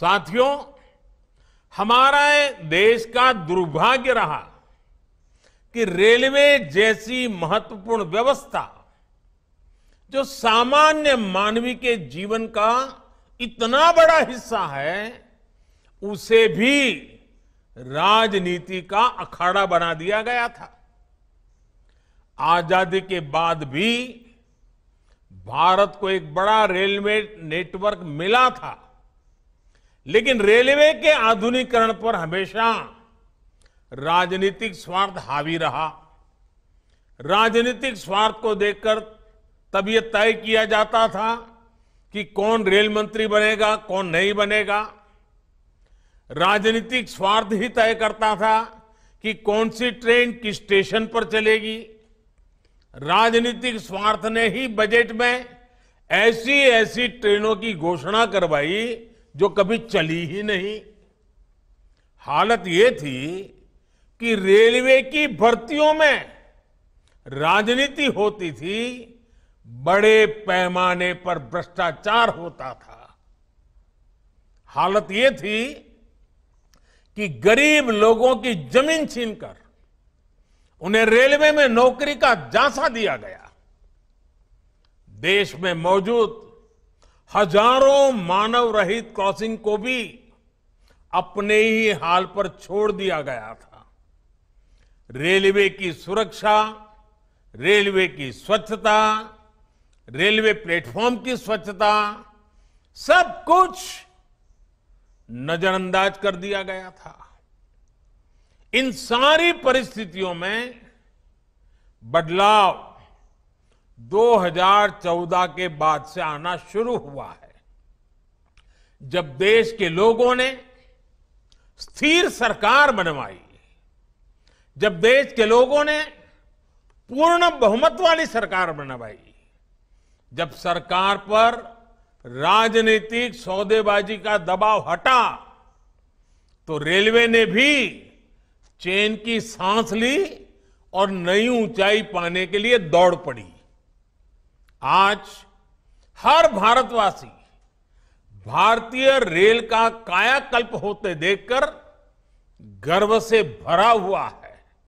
साथियों हमारा देश का दुर्भाग्य रहा कि रेलवे जैसी महत्वपूर्ण व्यवस्था जो सामान्य मानवी के जीवन का इतना बड़ा हिस्सा है उसे भी राजनीति का अखाड़ा बना दिया गया था आजादी के बाद भी भारत को एक बड़ा रेलवे नेटवर्क मिला था लेकिन रेलवे के आधुनिकरण पर हमेशा राजनीतिक स्वार्थ हावी रहा राजनीतिक स्वार्थ को देखकर तब यह तय किया जाता था कि कौन रेल मंत्री बनेगा कौन नहीं बनेगा राजनीतिक स्वार्थ ही तय करता था कि कौन सी ट्रेन किस स्टेशन पर चलेगी राजनीतिक स्वार्थ ने ही बजट में ऐसी ऐसी ट्रेनों की घोषणा करवाई जो कभी चली ही नहीं हालत ये थी कि रेलवे की भर्तियों में राजनीति होती थी बड़े पैमाने पर भ्रष्टाचार होता था हालत ये थी कि गरीब लोगों की जमीन छीनकर उन्हें रेलवे में नौकरी का जासा दिया गया देश में मौजूद हजारों मानव रहित क्रॉसिंग को भी अपने ही हाल पर छोड़ दिया गया था रेलवे की सुरक्षा रेलवे की स्वच्छता रेलवे प्लेटफॉर्म की स्वच्छता सब कुछ नजरअंदाज कर दिया गया था इन सारी परिस्थितियों में बदलाव 2014 के बाद से आना शुरू हुआ है जब देश के लोगों ने स्थिर सरकार बनवाई जब देश के लोगों ने पूर्ण बहुमत वाली सरकार बनवाई जब सरकार पर राजनीतिक सौदेबाजी का दबाव हटा तो रेलवे ने भी चेन की सांस ली और नई ऊंचाई पाने के लिए दौड़ पड़ी आज हर भारतवासी भारतीय रेल का कायाकल्प होते देखकर गर्व से भरा हुआ है